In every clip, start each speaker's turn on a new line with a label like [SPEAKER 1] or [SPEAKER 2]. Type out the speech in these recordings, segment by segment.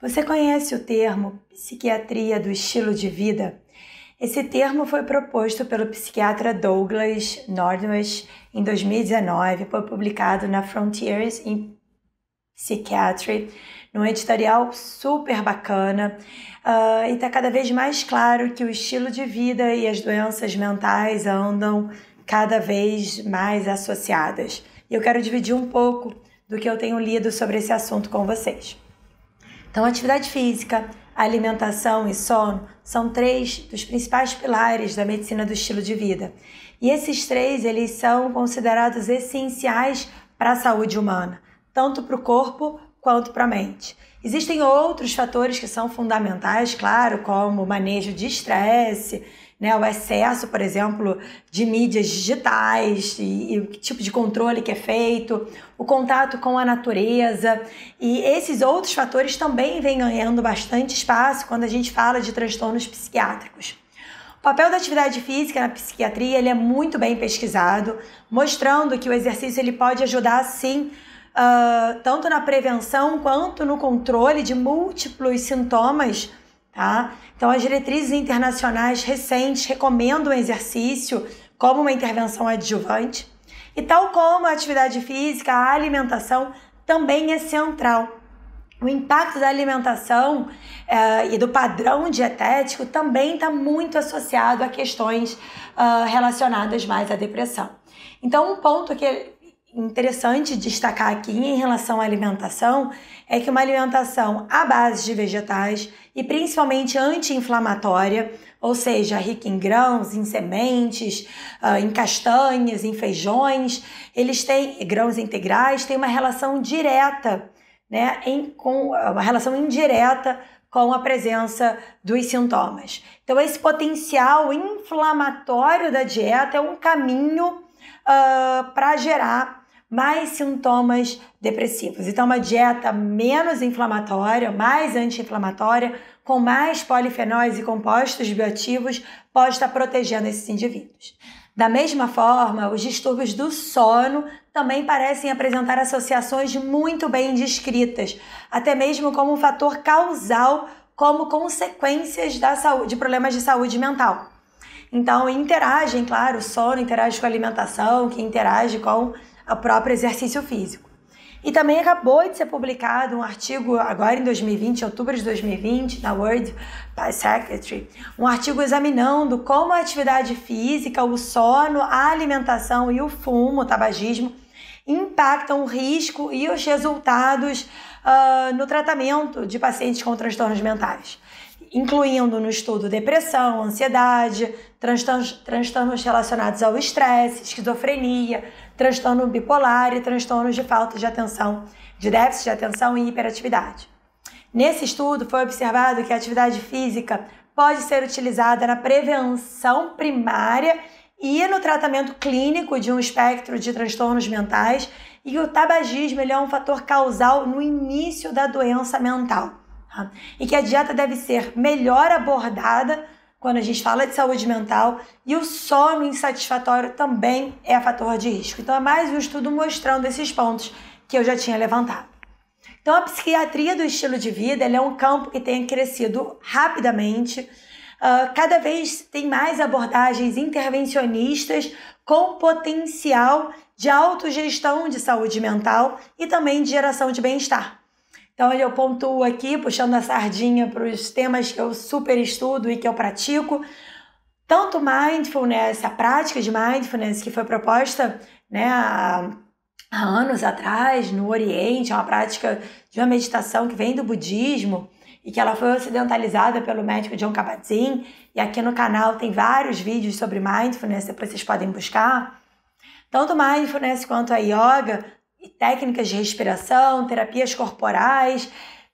[SPEAKER 1] Você conhece o termo psiquiatria do estilo de vida? Esse termo foi proposto pelo psiquiatra Douglas Nordwich em 2019, foi publicado na Frontiers in Psychiatry, num editorial super bacana, uh, e está cada vez mais claro que o estilo de vida e as doenças mentais andam cada vez mais associadas. E eu quero dividir um pouco do que eu tenho lido sobre esse assunto com vocês. Então, atividade física, alimentação e sono são três dos principais pilares da medicina do estilo de vida. E esses três, eles são considerados essenciais para a saúde humana, tanto para o corpo quanto para a mente. Existem outros fatores que são fundamentais, claro, como manejo de estresse, né, o excesso, por exemplo, de mídias digitais e, e o tipo de controle que é feito, o contato com a natureza e esses outros fatores também vêm ganhando bastante espaço quando a gente fala de transtornos psiquiátricos. O papel da atividade física na psiquiatria ele é muito bem pesquisado, mostrando que o exercício ele pode ajudar sim uh, tanto na prevenção quanto no controle de múltiplos sintomas Tá? Então, as diretrizes internacionais recentes recomendam o exercício como uma intervenção adjuvante. E tal como a atividade física, a alimentação também é central. O impacto da alimentação eh, e do padrão dietético também está muito associado a questões uh, relacionadas mais à depressão. Então, um ponto que interessante destacar aqui em relação à alimentação é que uma alimentação à base de vegetais e principalmente anti-inflamatória, ou seja, rica em grãos, em sementes, ah, em castanhas, em feijões, eles têm grãos integrais, têm uma relação direta, né, em, com ah, uma relação indireta com a presença dos sintomas. Então, esse potencial inflamatório da dieta é um caminho Uh, ah, para gerar mais sintomas depressivos. Então, uma dieta menos inflamatória, mais anti-inflamatória, com mais polifenóis e compostos bioativos, pode estar protegendo esses indivíduos. Da mesma forma, os distúrbios do sono também parecem apresentar associações muito bem descritas, até mesmo como um fator causal, como consequências da saúde, de problemas de saúde mental. Então, interagem, claro, o sono interage com a alimentação, que interage com o próprio exercício físico. E também acabou de ser publicado um artigo, agora em 2020, em outubro de 2020, na World Psychiatry, um artigo examinando como a atividade física, o sono, a alimentação e o fumo, o tabagismo, impactam o risco e os resultados uh, no tratamento de pacientes com transtornos mentais incluindo no estudo depressão, ansiedade, transtornos, transtornos relacionados ao estresse, esquizofrenia, transtorno bipolar e transtornos de falta de atenção, de déficit de atenção e hiperatividade. Nesse estudo foi observado que a atividade física pode ser utilizada na prevenção primária e no tratamento clínico de um espectro de transtornos mentais e o tabagismo é um fator causal no início da doença mental. Tá? E que a dieta deve ser melhor abordada quando a gente fala de saúde mental e o sono insatisfatório também é fator de risco. Então é mais um estudo mostrando esses pontos que eu já tinha levantado. Então a psiquiatria do estilo de vida é um campo que tem crescido rapidamente. Uh, cada vez tem mais abordagens intervencionistas com potencial de autogestão de saúde mental e também de geração de bem-estar. Então eu pontuo aqui, puxando a sardinha para os temas que eu super estudo e que eu pratico, tanto mindfulness, a prática de mindfulness que foi proposta né, há, há anos atrás no Oriente, é uma prática de uma meditação que vem do budismo e que ela foi ocidentalizada pelo médico John Kabat-Zinn, e aqui no canal tem vários vídeos sobre mindfulness, depois vocês podem buscar. Tanto mindfulness quanto a yoga técnicas de respiração, terapias corporais,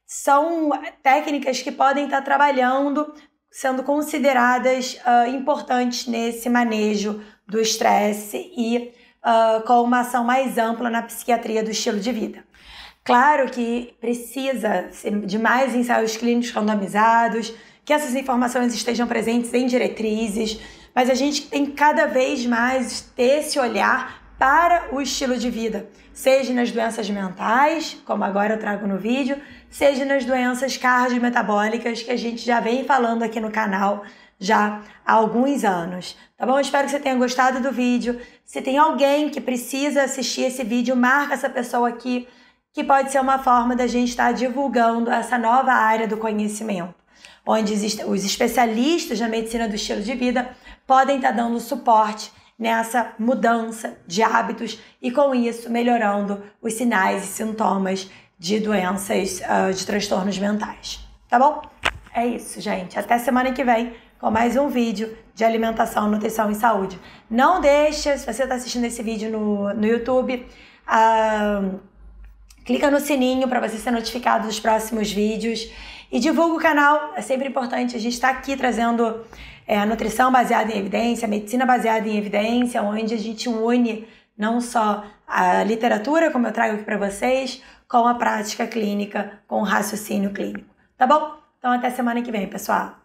[SPEAKER 1] são técnicas que podem estar trabalhando, sendo consideradas uh, importantes nesse manejo do estresse e uh, com uma ação mais ampla na psiquiatria do estilo de vida. Claro que precisa de mais ensaios clínicos randomizados, que essas informações estejam presentes em diretrizes, mas a gente tem cada vez mais ter esse olhar para o estilo de vida, seja nas doenças mentais, como agora eu trago no vídeo, seja nas doenças cardiometabólicas que a gente já vem falando aqui no canal já há alguns anos, tá bom? Espero que você tenha gostado do vídeo. Se tem alguém que precisa assistir esse vídeo, marca essa pessoa aqui, que pode ser uma forma da gente estar tá divulgando essa nova área do conhecimento, onde os especialistas na medicina do estilo de vida podem estar tá dando suporte nessa mudança de hábitos e, com isso, melhorando os sinais e sintomas de doenças, ah, de transtornos mentais. Tá bom? É isso, gente. Até semana que vem com mais um vídeo de alimentação, nutrição e saúde. Não deixa, se você está assistindo esse vídeo no, no YouTube, uh, clica no sininho para você ser notificado dos próximos vídeos. E divulga o canal, é sempre importante. A gente está aqui trazendo é, nutrição baseada em evidência, a medicina baseada em evidência, onde a gente une não só a literatura, como eu trago aqui para vocês, com a prática clínica, com o raciocínio clínico. Tá bom? Então, até semana que vem, pessoal!